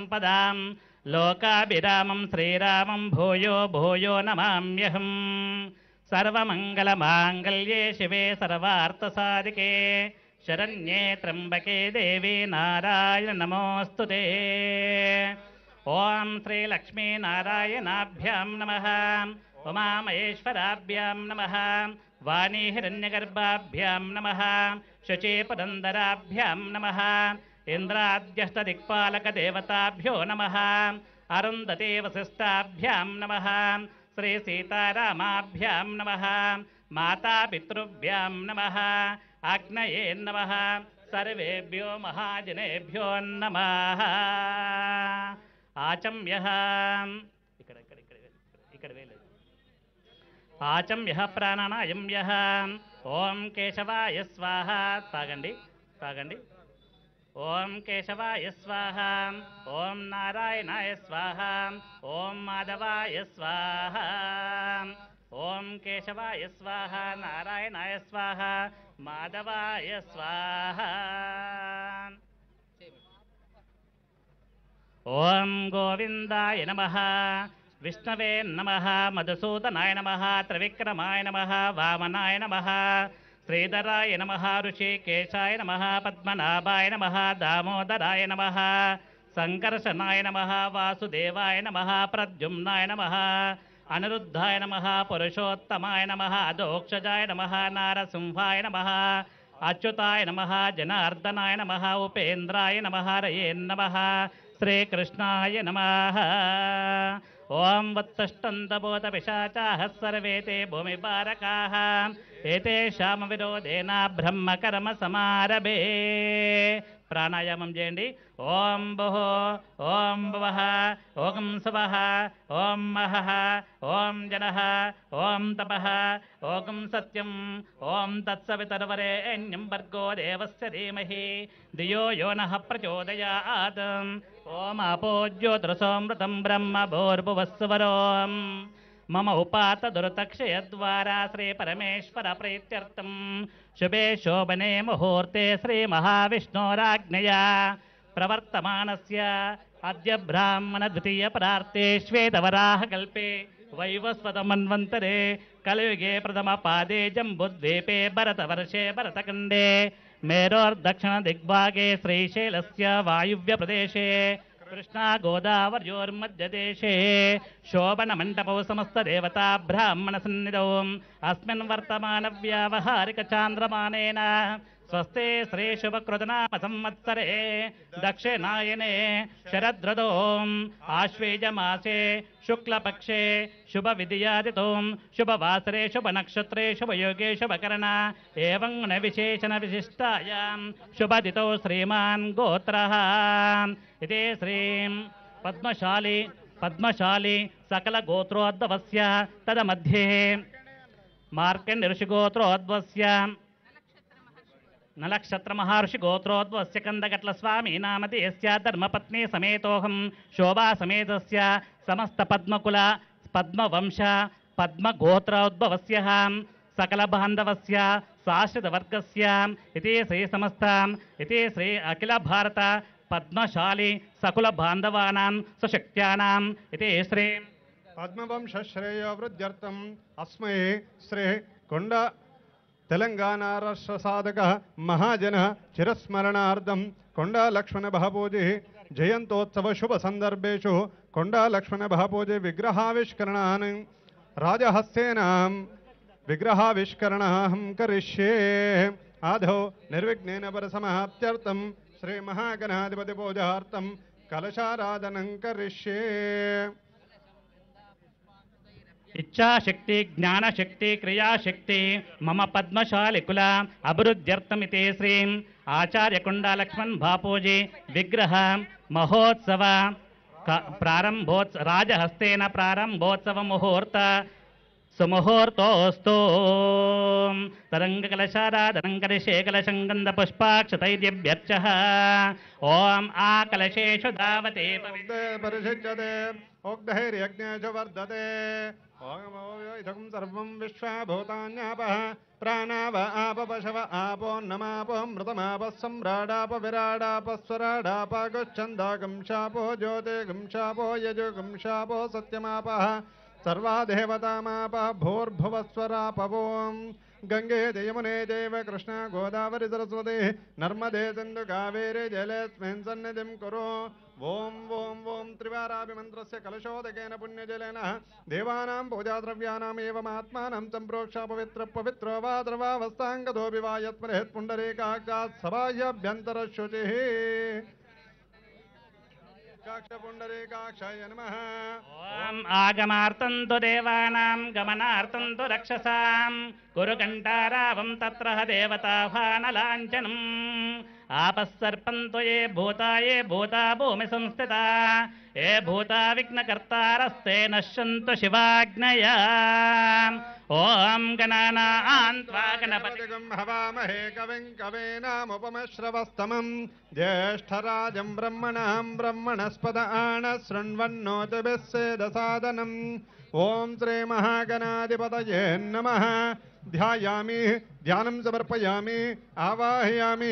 सम्पदाम् लोकाभिरामम् श्रीरामं भूयो भूयो नमाम्यहं सर्वमङ्गलमाङ्गल्ये शिवे सर्वार्थसाधिके शरण्ये त्र्यम्बके देवी नारायण नमोऽस्तु ते ॐ श्रीलक्ष्मीनारायणाभ्यां नमः उमामहेश्वराभ्यां नमः वाणीहिरण्यगर्भाभ्यां नमः शचीपुरन्दराभ्यां नमः इन्द्राद्यष्टदिक्पालकदेवताभ्यो नमः अरुन्धते वसिष्ठाभ्यां नमः श्रीसीतारामाभ्यां नमः मातापितृभ्यां नमः आग्नये नमः सर्वेभ्यो महाजनेभ्यो नमः ఆచమ్య ఇక్కడ ఇక్కడ ఇక్కడ ఇక్కడ వేలేదు ఆచమ్య ప్రాణానాయం ఓం కేశవాయ స్వాహ తాగండి తాగండి ఓం కేశవాయ స్వాహ ఓం నారాయణాయ స్వాహ ఓం మాధవాయ స్వాహ ఓం కేశవాయ స్వాహ నారాయణాయ స్వాహ మాధవాయ స్వాహ ఓం గోవిందాయ నమ విష్ణవే నమ మధుసూదనాయ నమ త్రివిక్రమాయ నమ వామనాయ నమ శ్రీధరాయ నమ ఋషికేశాయ నమ పద్మనాభాయ నమ దామోదరాయ నమ సంకర్షణాయ నమ వాసుదేవాయ నమ ప్రద్యుమ్నాయ నమ అనిరుద్ధాయ నమ పురుషోత్తమాయ నమ అధోక్షజాయ నమ నారసింహాయ నమ అచ్యుతాయ నమ జనార్దనాయ నమ ఉపేంద్రాయ నమ రయేన్నమ శ్రీకృష్ణాయ నమ ॐ वत्सष्ठन्तबोधविशाचाः सर्वे ते भूमिपारकाः एतेषामविरोधेन समारभे प्राणायामं जयन्ति ॐ भोः ॐ भवः ॐ सुवः ॐ महः ॐ जनः ॐ तपः ॐ सत्यम् ॐ तत्सवितरवरे अन्यं वर्गो देवस्य धीमहि धियो यो नः प्रचोदयात् ఓం సోమృతం బ్రహ్మ భోర్భువస్వరోం మమ ఉపాత దురతక్షయ ద్వారా శ్రీ పరమేశ్వర ప్రీత్యర్థం శుభే శోభనే ముహూర్తే శ్రీ మహావిష్ణోరాజ్ఞయ ప్రవర్తమానస్ అద్య బ్రాహ్మణ ద్వితీయ ప్రార్థే శ్వేతవరాహ కల్పే వైవస్వతమన్వంతరే కలియుగే ప్రథమ పాదే జంబుద్వీపే భరత వర్షే భరతఖండే मेरोर्दक्षिणदिग्भागे श्रीशैलस्य वायुव्यप्रदेशे कृष्णागोदावर्योर्मध्यदेशे शोभनमण्डपौ समस्तदेवता ब्राह्मणसन्निधौ अस्मिन् वर्तमानव्यावहारिकचान्द्रमानेन स्वस्ते श्री शुभकृतनाम संवत्सरे दक्षिणायने शरद्रदोम् आश्वेजमासे शुक्लपक्षे शुभविदयादितो शुभवासरे शुभनक्षत्रे शुभयोगे शुभकरण एवं न विशेषणविशिष्टायां शुभदितौ श्रीमान् गोत्रः इति श्रीं पद्मशाली पद्मशाली सकलगोत्रोद्भवस्य तदमध्ये मार्गनिर्षिगोत्रोद्वस्य నలక్షత్ర మహర్షి గోత్రోద్వస్య కందగట్ల స్వామి నామతి ఎస్య ధర్మపత్ని సమేతోహం శోభా సమేతస్య సమస్త పద్మకుల పద్మవంశ పద్మగోత్రోద్భవస్య సకల బాంధవస్య శాశ్వతవర్గస్య ఇతే శ్రీ సమస్త ఇతే శ్రీ అఖిల భారత పద్మశాలి సకుల బాంధవానాం సశక్త్యానాం ఇతే శ్రీ పద్మవంశ పద్మవంశశ్రేయవృద్ధ్యర్థం అస్మై శ్రీ కొండ तेलंगाणा राष्ट्र साधक महाजन चिस्मरणार्दम कोण महापूजी जयंतोत्सव शुभ सदर्भेशु कोण महापूजी विग्रहाविष्क राजहस्यना विग्रहाविष्करण क्ये आधो निर्विघ्न परसमाप्त श्री महागणाधिपतिपूजा कलशाराधन क्ये ఇచ్చాశక్తి జ్ఞానశక్తి క్రియాశక్తి మమ పద్మశాలి పద్మశాలికుల అభివృద్ధ్యర్థమితే శ్రీం ఆచార్యకుండాలక్ష్మణ్ బాపూజీ విగ్రహ మహోత్సవ ప్రారంభోత్స రాజహస్తేన ప్రారంభోత్సవ ముహూర్త సుముహూర్తోస్తు తరంగకలశారాధనంకలశే కలశం గంధపుష్పాక్షతైర్యభ్యర్చ ఓం ఆ కలశేషు ధావతే పరిశుచ్యతే ఓగ్ధైర్యజ్ఞేషు వర్ధతే ఓం సర్వం విశ్వభూతాన్యాప ప్రాణావ ఆపపశవ ఆపో నమాపో మృతమాప సమ్రాడాప విరాడాప స్వరాడాప గుచ్ఛందా గుంశాపో జ్యోతే సత్యమాప सर्वा देवतामापः भूर्भुवस्वरापवोम् गंगे जयमुने जैव कृष्ण गोदावरी सरस्वती नर्मदे सिंधु कावेरे जलेस्मिन् सन्निधिं कुरु ओं ओं ओं त्रिवाराभिमन्त्रस्य कलशोदकेन पुण्यजलेन देवानां पूजाद्रव्याणामेवमात्मानं सम्प्रोक्षा पवित्र पवित्रो वा द्रवावस्थाङ्गतोऽपि वा यत्मरेत् सबाह्यभ्यन्तरशुचिः ఓం ఆగమార్థం తు దేవానాం గమనార్థం తు రక్షసాం కురు కంఠారావం తత్ర దేవతాహ్వానలాంఛనం आपः सर्पन्तु ये भूता ये भूता भूमि संस्थिता हे भूता विघ्नकर्तारस्ते नश्यन्तु शिवाग्नया ॐ हवामहे कविम् कवेनामुपमश्रवस्तमम् ज्येष्ठराजम् ब्रह्मणाम् ब्रह्मणस्पद आणशृण्वन्नोतु सेदसादनम् ओं श्री महागणाधिपत नम ध्या ध्यान समर्पयामि आवाहयामी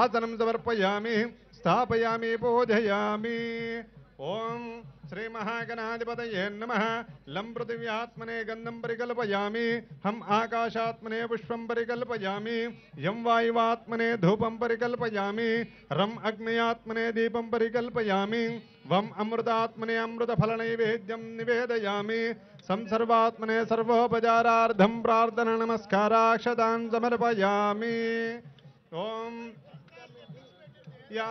आसनम समर्पयामि स्थापयामि बोधयामि ॐ श्री महागणाधिपत नम लं पृथिव्यात्मने गंधम परिकल्पयामि हम आकाशात्मने पुष्प परिकल्पयामि यम वायुवात्मने धूपं परिकल्पयामि रम अग्नियात्मने दीपं परिकल्पयामि वम अमृतात्मने नैवेद्यम निवेदयामि संसर्वात्मने सर्वोपचारार्धं प्रार्थना नमस्काराक्षतान् समर्पयामि ओम या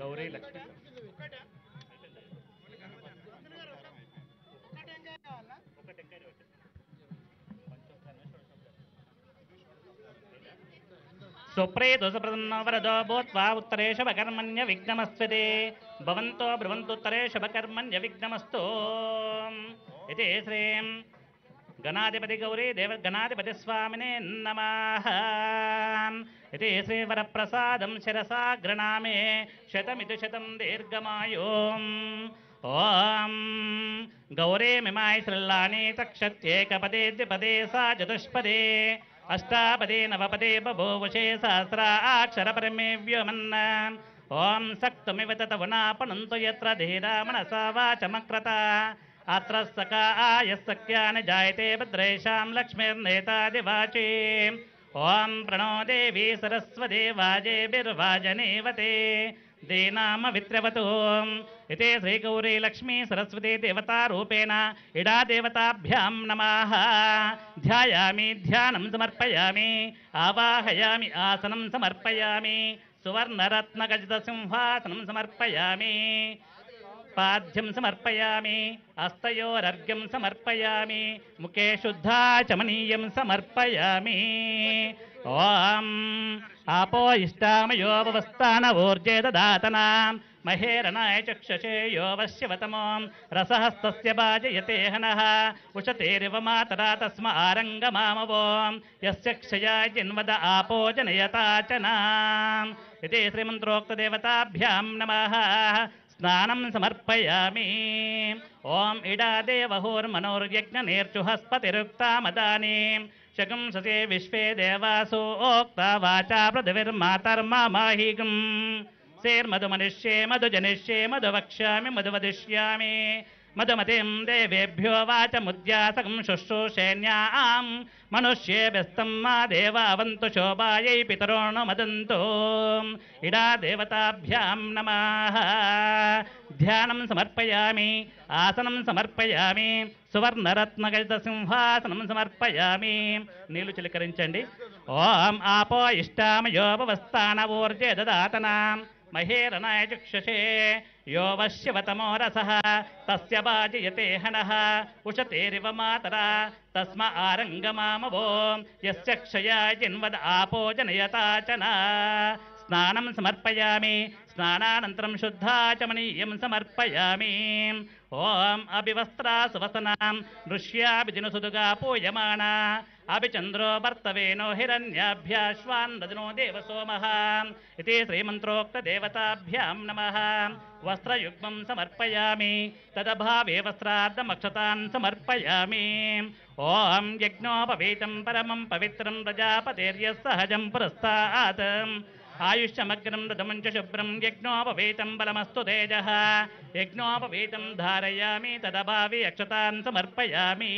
गौरी लक्ष्मी సుప్రేతు సుప్రసన్నో వరదో భూత్వా ఉత్తరే శుభకర్మణ్య విఘ్నమస్వతే భవంతో బ్రువంతుత్తరే శుభకర్మణ్య విఘ్నమస్తు ఇది శ్రీం గణాధిపతి గౌరీ దేవ గణాధిపతి స్వామినే నమా శ్రీవరప్రసాదం శిరసా గృణామే శతమితి శతం దీర్ఘమాయో గౌరే గౌరీమిమాయ శ్రిల్లాణి తక్షత్యేకపదే ద్విపదే సా చతుష్పదే అష్టాపదే నవపదే బభోవశే సహస్రాక్షరపరమే వ్యోమన్న ఓం సక్తుమివ తవునాపనంతు ఎత్ర ధీరా మనసా వాచమక్రత అత్ర సకా ఆయస్సఖ్యాని జాయతే భద్రేషాం లక్ష్మీర్నేతాదివాచీ ఓం ప్రణో దేవీ సరస్వదేవాజేభిర్వాజనేవతే దీనామ విత్రవతూ ఇదే శ్రీగౌరీ లక్ష్మీ సరస్వతి దేవతారూపేణ ఇడా దేవతాభ్యాం నమాః ధ్యాయామి ధ్యానం సమర్పయామి ఆవాహయామి ఆసనం సమర్పయామి సింహాసనం సమర్పయామి పాద్యం సమర్పయామి అస్తయోరర్ఘ్యం సమర్పయామి ముఖే శుద్ధాచమనీయం సమర్పయామి ఓం आपो इष्टामयोपवस्थान ऊर्जे ददातनां महेरनाय चक्षुषे योवश्यवतमों रसहस्तस्य भाजयते हनः उशतेरिव मातरा तस्म आरङ्गमामवों यस्य क्षया जिन्वद आपो जनयताचनाम् इति श्रीमन्त्रोक्तदेवताभ्यां नमः స్నానం సమర్పయామి ఓం ఇడా దేవహోర్మనోర్యజ్ఞ నేర్చుహస్పతిరుక్తామదానీ शकुंससे विश्वे देवासो ओक्ता वाचा जनिष्ये मधु मधुजनिष्ये मधु मधुवदिष्यामि మధుమతిం దేవేభ్యో వాచముద్యాసకం శుశ్రూషేణ్యాం మనుష్యే వ్యస్తం మా దేవంతు శోభాయై పితరోణు మదంతు ఇడా దేవతాభ్యాం నమః ధ్యానం సమర్పయామి ఆసనం సమర్పయామి సువర్ణరత్నగజిత సింహాసనం సమర్పయామి నీళ్లు చిలకరించండి ఓం ఆపో ఇష్టామయోపవస్థానవోర్జే దాతనా దదాతనా మహేరణాయ చక్షుషే यो वशिव तस्य वाजयते हनः उशतेरिव मातरा तस्मा आरङ्गमाम वोम् यस्य क्षया जिन्वद् आपोजनयता च न स्नानं समर्पयामि स्नानानन्तरं शुद्धा समर्पयामि ओम् अपि सुवसनां ऋष्यापि पूयमाणा अभिचन्द्रो वर्तवेनो हिरण्याभ्याश्वान् रजनो देवसोमः इति श्रीमन्त्रोक्तदेवताभ्यां नमः वस्त्रयुग्मं समर्पयामि तदभावे वस्त्रार्धमक्षतान् समर्पयामि ॐ यज्ञोपवीतं परमं पवित्रं प्रजापतेर्यः सहजं पुरस्तात् ఆయుష్యమగ్నం రథమంచ శుభ్రం యజ్ఞోపవేతం బలమస్తు తేజ యజ్ఞోపవేతం ధారయామి తదభావి అక్షతాన్ సమర్పయామి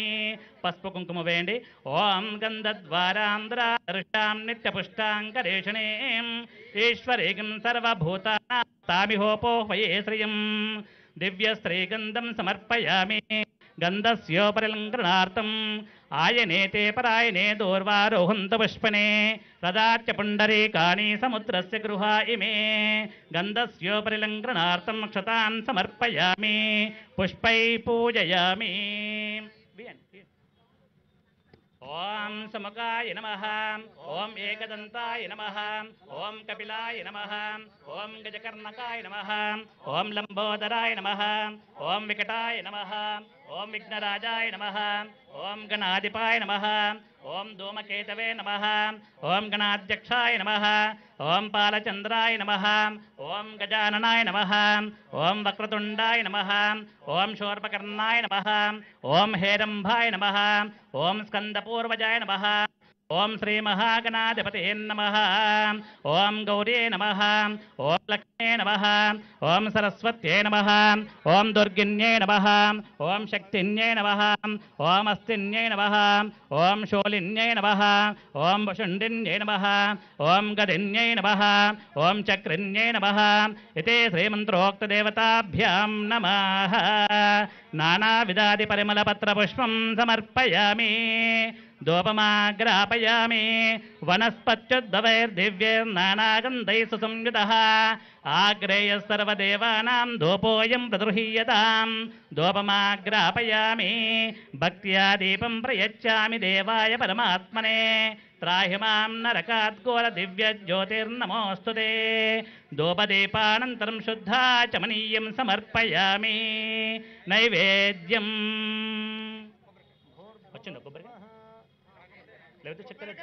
పసుపు కుంకుమ వేండి ఓం గంధద్వారాంధ్రాం నిత్యపుష్టాంకరేషణీం ఈశ్వరేగం సర్వభూతా తామిహోపోహయే శ్రియం దివ్యశ్రీగంధం సమర్పయామి గంధస్యోపరిలంకరణార్థం ఆయనే దూర్వారోహంత పుష్పనే రదార్చ పుండరీ పుండరీకాని సముద్రస్య గృహా ఇమే గంధస్యోపరిలంఘ్రణార్థం క్షతాన్ సమర్పయామి పుష్పై పూజయామి ఓం సముఖాయ నమ ఓం ఏకదంతాయ నమ ఓం కపిలాయ నమ ఓం గజకర్ణకాయ నమ ఓం లంబోదరాయ నమ ఓం వికటాయ నమ ఓం విఘ్నరాజాయ నమ ఓం గణాధిపాయ నమ ఓం ధూమకేతవే నమ ఓం గణాధ్యక్షాయ నమ ఓం పాలచంద్రాయ నమ ఓం గజాననాయ నమ ఓం వక్రతుండాయ నమ ఓం శూర్పకర్ణాయ నమ ఓం హేరంభాయ నమ ఓం స్కందపూర్వజాయ నమ ఓం శ్రీ మహాగణాధిపతి నమ ఓం గౌరీ నమ ఓం లక్ష్మీ నమ ఓం సరస్వత్యే నమ ఓం దుర్గిణ్యే నమ ఓం శక్తిన్యే నమ ఓం అస్తిన్యే నమ ఓం శూలిన్యే నమ ఓం వశుండిన్యే నమ ఓం గదిన్యే నమ ఓం చక్రిన్యే నమ ఇది శ్రీమంత్రోక్తదేవతాభ్యాం నమ నానావిధాది పత్ర పుష్పం సమర్పయామి దోపమాగ్రాపయామి वनस्पत्युद्भवैर्दिव्यैर्नानागन्धैः सुसंयुतः आग्रेयः सर्वदेवानां धूपोऽयं प्रगृहीयतां धूपमाग्रापयामि भक्त्या दीपं प्रयच्छामि देवाय परमात्मने त्राहि मां नरकाद्घोरदिव्यज्योतिर्नमोऽस्तु ते धूपदीपानन्तरं शुद्धा चमनीयं समर्पयामि नैवेद्यम् వచ్చిందా కొబ్బరికాయ లేకపోతే చెక్కలేదు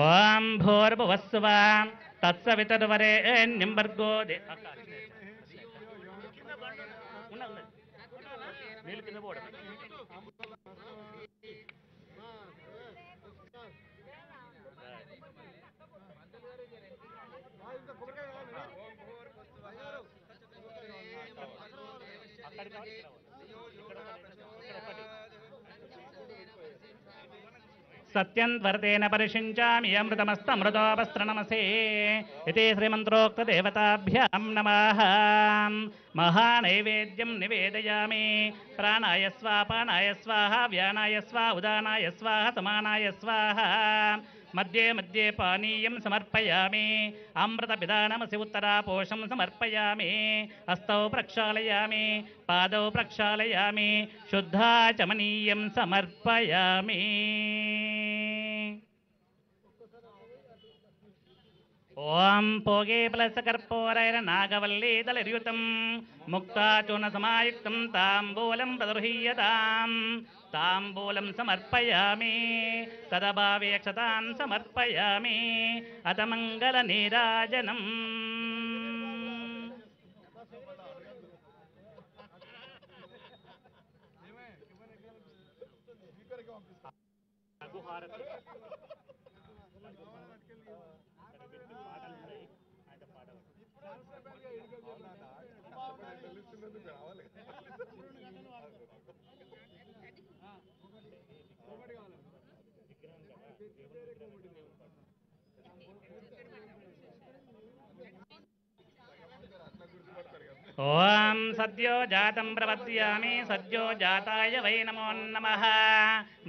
ఓం భూర్భువస్వ తత్సవితర్వరే నింబర్గో దే సత్యన్వరతేన పరిషించామి అమృతమస్తమృతోపస్త్రనమసే ఇది శ్రీమంత్రోక్తదేవతాభ్యాం నమ మహానైవేద్యం నివేదయామి ప్రాణాయ స్వాపానాయ స్వాహ వ్యానాయ స్వా ఉదానాయ స్వాహ సమానాయ స్వాహ మధ్యే మధ్యే పానీయం సమర్పయామి అమృత అమృతపిదానమసి ఉత్తరాపోషం సమర్పయామి హస్తౌ ప్రక్షాళయామి పాదౌ ప్రక్షాళయామి శుద్ధాచమనీయం సమర్పయామి ఓం పోగే ప్లస్ కర్పూరైర నాగవల్లీదలర్యుతం ముక్తాచూర్ణ సమాయుక్తం తాంబూలం ప్రదృహీయతాం తాంబూలం సమర్పయామి తదభావేక్షతాం సమర్పయామి అత మంగళ నీరాజనం గుహారతి ఓం సద్యో జాతం ప్రపద్యామి సద్యో జాతాయ వై నమో నమ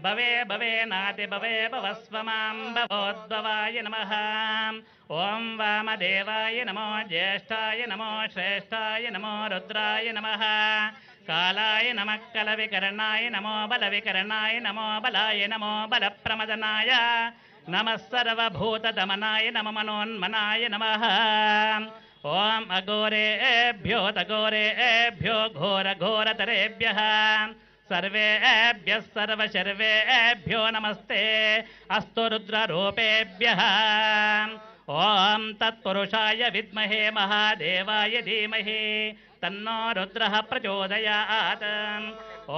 భవే భవే నాతి భవే భవస్వ మాం భవోద్భవాయ నమ ఓం వామదేవాయ నమో జ్యేష్టాయ నమో శ్రేష్టాయ నమో రుద్రాయ నమ కాలాయ నమ కల వికరణాయ నమో బల వికరణాయ నమో బలాయ నమో బల ప్రమదనాయ నమ సర్వభూత నమ మనోన్మనాయ నమ ॐ अघोरे एभ्योदघोरे एभ्यो घोरघोरतरेभ्यः सर्वे एभ्यः सर्वशर्वे एभ्यो नमस्ते अस्तु रुद्ररूपेभ्यः ॐ तत्पुरुषाय विद्महे महादेवाय धीमहि तन्नो रुद्रः प्रचोदयात्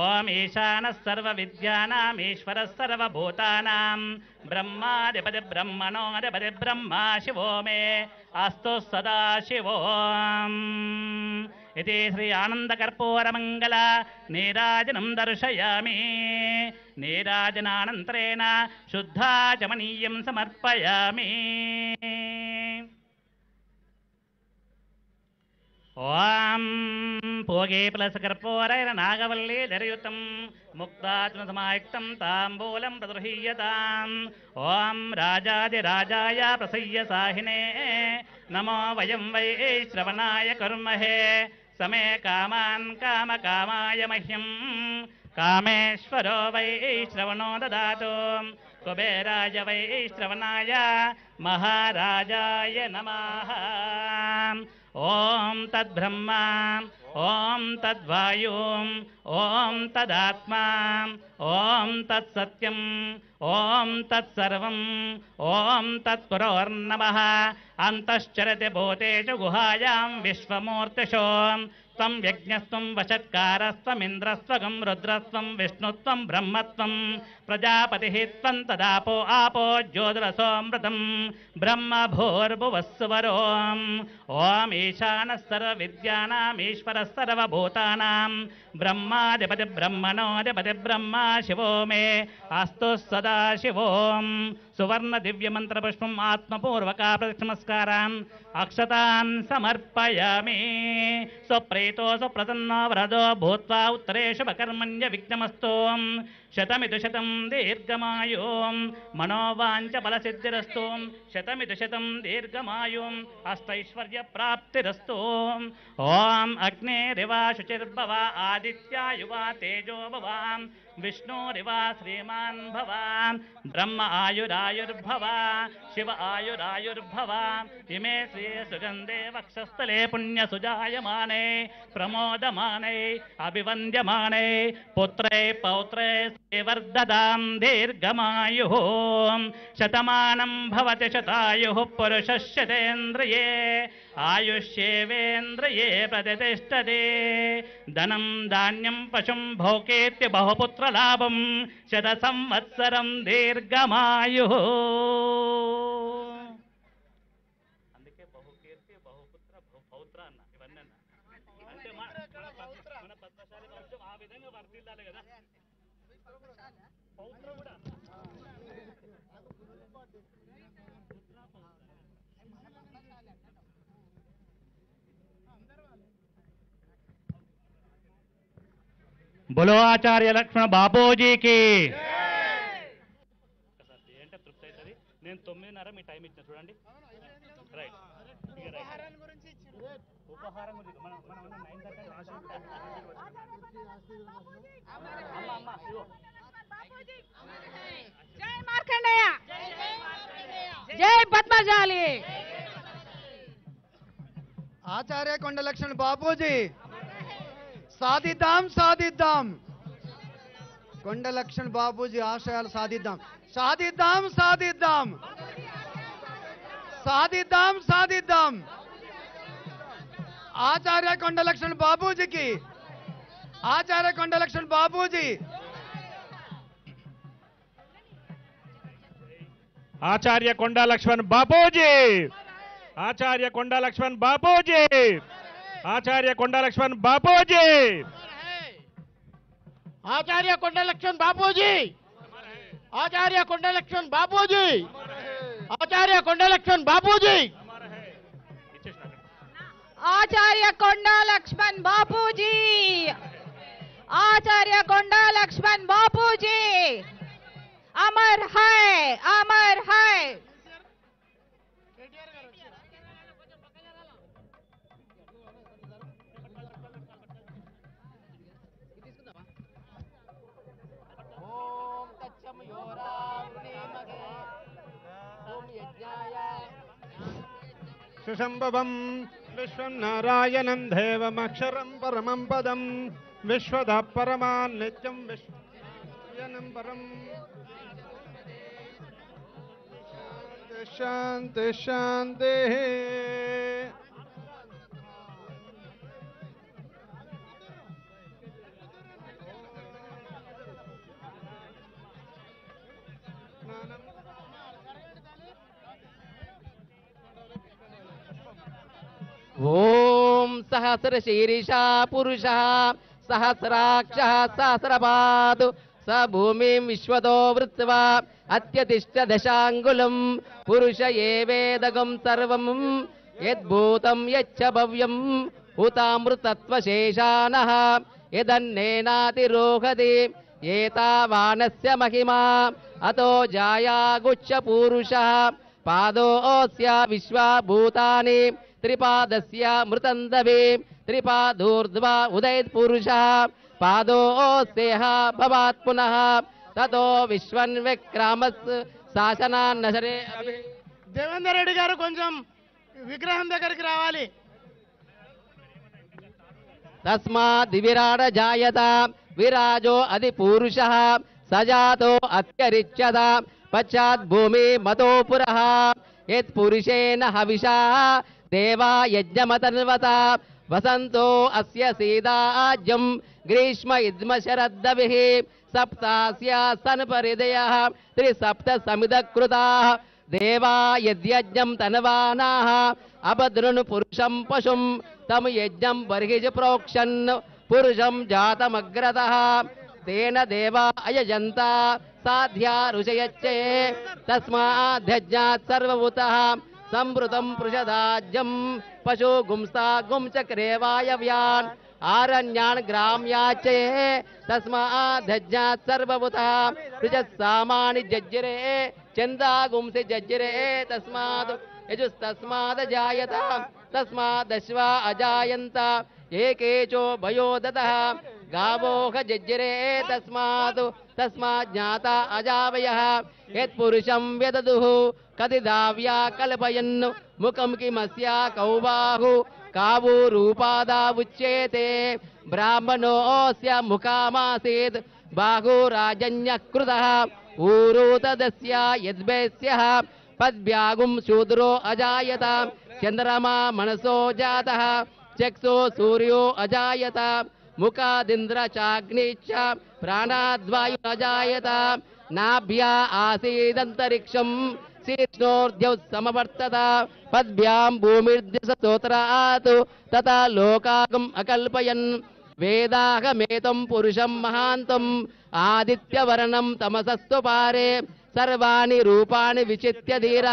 ॐ ईशानस्सर्वविद्यानाम् ईश्वरः सर्वभूतानां ब्रह्माधिपति ब्रह्मणोधिपति ब्रह्मा शिवो मे अस्तु सदाशिवो इति श्री आनन्दकर्पूरमङ्गल नीराजनं दर्शयामि नीराजनानन्तरेण शुद्धा गमनीयं समर्पयामि ॐ போகே பிளஸ் கற்போரைர நாகவல்லே தரியுத்தம் முக்தாச்சுனசமாயுக்தம் தாம்பூலம் பிரதுஹீயதாம் ஓம் ராஜாதி ராஜாய பிரசய்ய சாஹினே நமோ வயம் வை ஸ்ரவணாய கருமஹே சமே காமான் காம காமாய மஹ்யம் कामेश्वरो वै श्रवणो ददातु कुबेराय वै श्रवणाय महाराजाय नमः ॐ तद्ब्रह्मा ॐ तद्वायुम् ॐ तदात्मा ॐ तत्सत्यम् ॐ तत्सर्वम् ॐ अन्तश्चरति भूतेषु गुहायां विश्वमूर्तिषोम् ं यज्ञस्त्वं वशत्कारस्त्वमिन्द्रस्वगं रुद्रस्त्वं विष्णुत्वं ब्रह्मत्वं प्रजापतिः त्वं तदापो आपो ज्योतिरसोऽमृतं ब्रह्म भूर्भुवस्वरोम् ॐ ईशानः सर्वविद्यानामीश्वरः सर्वभूतानां ब्रह्माधिपति शिवो मे अस्तु सदा शिवोम् సువర్ణ దివ్యమంత్ర పుష్పం ఆత్మపూర్వక ప్రతిష్మస్కారాన్ అక్షతాన్ సమర్పయామి స్వప్రేతో సుప్రసన్నో వ్రదో భూత్వా ఉత్తరే శుభకర్మణ్య విఘ్నమస్తు శతమితు శతం దీర్ఘమాయో మనోవాంచ బలసిద్ధిరస్తు శతమితు శతం దీర్ఘమాయో అస్తైశ్వర్య ప్రాప్తిరస్తో ఓం అగ్నేరివా శుచిర్భవ ఆదిత్యాయువా తేజోభవాం विष्णोरिवा श्रीमान् भवान् ब्रह्म आयुरायुर्भवा शिव आयुरायुर्भवा इमे श्री सुगन्धे वक्षस्थले पुण्यसुजायमाने प्रमोदमाने अभिवन्द्यमाने पुत्रे पौत्रे श्रीवर्धदां दीर्घमायुः शतमानं भवति शतायुः पुरुषश्चतेन्द्रिये आयुष्येवेन्द्रियेपदतिष्ठते धनं धान्यं पशुम् भोकेत्य बहुपुत्रलाभं शतसंवत्सरं दीर्घमायुः బులో ఆచార్య లక్ష్మణ బాబోజీకి నేను తొమ్మిదిన్నర మీ టైం చూడండి రైట్ పద్మజాలి ఆచార్య కొండ లక్ష్మణ్ బాపూజీ सादी담 સાદી담 કોંડલક્ષણ બાબાજી આશયલ સાદી담 સાદી담 સાદી담 સાદી담 આચાર્ય કોંડલક્ષણ બાબાજી કી આચાર્ય કોંડલક્ષણ બાબાજી આચાર્ય કોંડલક્ષણ બાબાજી આચાર્ય કોંડલક્ષણ બાબાજી आचार्य कोंडालक्ष्मण लक्ष्मण बापूजी आचार्य कोंडालक्ष्मण बापूजी आचार्य कोंडालक्ष्मण बापूजी आचार्य कोंडालक्ष्मण बापूजी आचार्य कोंडालक्ष्मण लक्ष्मण बापूजी आचार्य कोंडालक्ष्मण लक्ष्मण बापूजी अमर है अमर है सुशम्भवम् विश्व नारायण देवक्षर परमं पदम विश्व परमा विश्व विश्वनारायणं शांति सहस्रशीरिषा पुरुषः सहस्राक्षः सहस्रपात् स भूमिम् विश्वतो वृत्वा अत्यतिष्ठ दशाङ्गुलम् पुरुष एवेदगम् सर्वम् यद्भूतम् यच्च भव्यम् उतामृतत्वशेषानः यदन्नेनातिरोहति एता वानस्य महिमा अतो गुच्छ पूरुषः पादो अस्य विश्वा भूतानि त्रिपादस्य मृतन्दवी त्रिपादूर्ध्वा उदयत्पुरुषः पादोऽस्तेह भवात् पुनः ततो विश्वन्विक्रामस् शासनान्नशरे देवेन्द्र रेड्डि गारु कोञ्चम् విగ్రహం దగ్గరికి రావాలి తస్మాద్ విరాడ జాయత విరాజో అది పురుష సజాతో అత్యరిచ్యత देवा यज्ञमतन्वता वसन्तो अस्य सीता आज्यम् ग्रीष्म यद्मशरद्दभिः सप्तास्या सन् परिदयः त्रिसप्तसमिदकृताः देवा यद्यज्ञम् तन्वानाः अपदृन् पुरुषम् पशुम् तम् यज्ञम् बर्हिज प्रोक्षन् पुरुषम् जातमग्रतः तेन देवा अयजन्ता साध्या रुषयच्छे तस्माध्यज्ञात् सर्वभूतः संभृतम पृषदाज्यम पशु गुमसा गुम चक्रे वायव्यान आरण्यान ग्राम्याचे धज्ञा सर्वभूता पृषद सामान जज्जरे चंदा गुम से जज्जरे तस्माद यजुस्तस्माद जायता तस्माद तस्मादश्वा अजायंता एकेचो भयो दतः गावोह जज्जरे तस्मात् तस्मात् ज्ञाता अजावयः यत्पुरुषं व्यददुः कतिदाव्या कल्पयन् मुखं किमस्या कौबाहु कावूरूपादावुच्येते ब्राह्मणोऽस्य मुखामासीत् बाहुराजन्यकृतः ऊरू तदस्य यद्भ्यः पद्भ्यागुं शूद्रो अजायत चन्द्रमा मनसो जातः चक्षो सूर्यो अजायत ముఖాదింద్రచాగ్నిశ్చ ప్రాణాద్వాయు రజాయత నాభ్యా ఆసీదంతరిక్షం శీర్ష్ణోర్ధ్యౌ సమవర్తత పద్భ్యాం భూమిర్దిశోతరాత్ తథా అకల్పయన్ వేదాహమేతం పురుషం మహాంతం ఆదిత్యవర్ణం తమసస్సు పారే సర్వాణి రూపాన్ని విచిత్య ధీర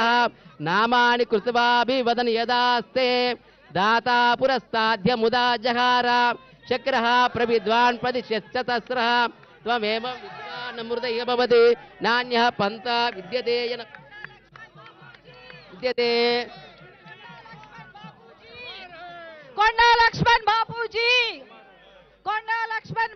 నామాని కృత్వాభివదన్ యదాస్తే దాతా పురస్తాధ్యముదా జహార चक्र प्रविद्वान् पदिशतस्रः त्वमेवं नान्यः पन्था विद्यते यन विद्यते కొండా లక్ష్మణ్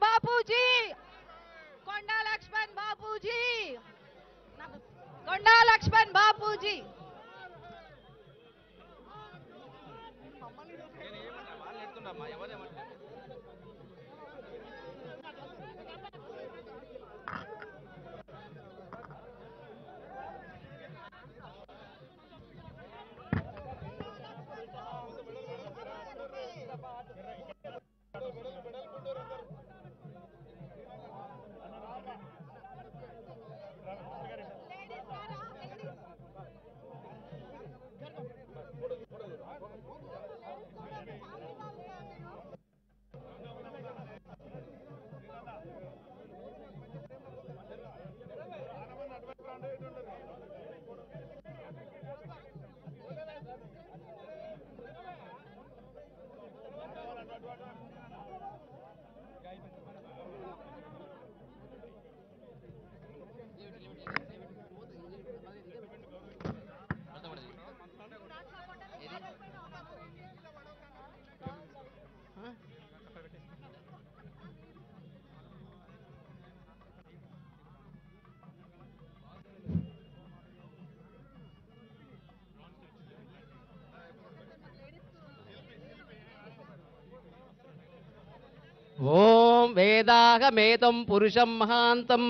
వేదాహమేతం పురుషం మహాంతం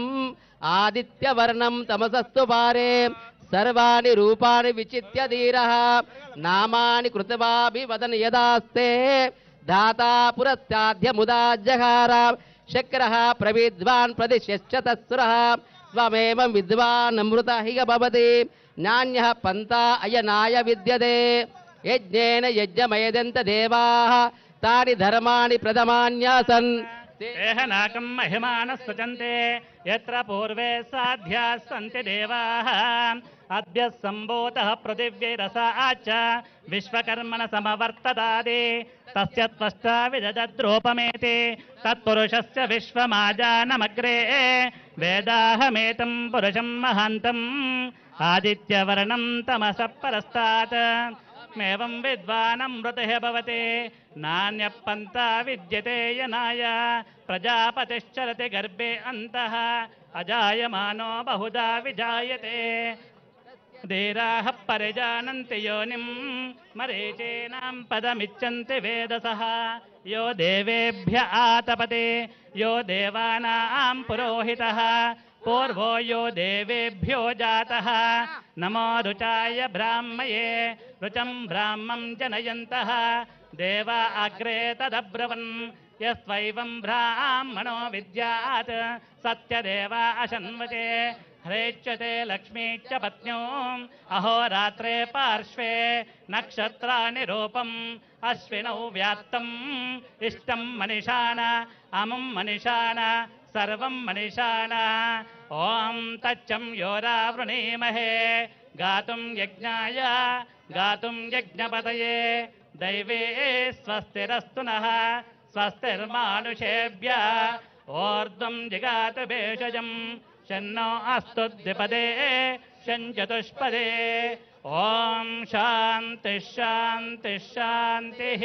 ఆదిత్యవర్ణం తమసస్సు పారే సర్వాణి రూపాణి విచిత్య ధీర నామాని కృతవాభివదన యదాస్తే దాతా పురస్త్యాధ్యముదాజహార శక్ర ప్రవిద్వాన్ ప్రదిశ్యశ్చ తత్సుర త్వమేవం విద్వాన్ అమృత హిగ భవతి నాణ్య పంత అయనాయ విద్యతే యజ్ఞేన యజ్ఞమయదంత దేవా తాని ధర్మాణి ప్రథమాన్యాసన్ तेहनाकं महिमानः स्वजन्ते यत्र पूर्वे साध्याः सन्ति देवाः अद्य सम्भूतः पृथिव्यैरसाच्च विश्वकर्मण समवर्ततादे तस्य त्वष्टा विदद्रूपमेति तत्पुरुषस्य विश्वमाजानमग्रे वेदाहमेतं पुरुषं महान्तम् आदित्यवर्णं तमसः परस्तात् आत्मेवं विद्वानमृतः भवते नान्यपन्था विद्यते यनाय प्रजापतिश्चरति गर्भे अन्तः अजायमानो बहुधा विजायते धीराः परिजानन्ति योनिं मरीचीनां पदमिच्छन्ति वेदसः यो देवेभ्य आतपते यो देवानां पुरोहितः पूर्वो यो देवेभ्यो जातः नमो रुचाय ब्राह्मये रुचं ब्राह्मं जनयन्तः देव अग्रे तदब्रवन् यस्त्वैवं ब्राह्मणो विद्यात् सत्यदेव अशन्वते हरेच्यते च पत्न्यौ अहोरात्रे पार्श्वे नक्षत्राणि रूपम् अश्विनौ व्याप्तम् इष्टं मनिषाण अमुं मनिषाण सर्वं मनीषा ॐ तच्चं योरावृणीमहे गातुं यज्ञाय गातुं यज्ञपतये दैवे स्वस्तिरस्तु नः स्वस्तिर्मानुषेभ्य ओर्ध्वं जगात भेषजम् शन्नो अस्तु द्विपदे शञ्चतुष्पदे ॐ शान्तिः शान्तिः शान्तिः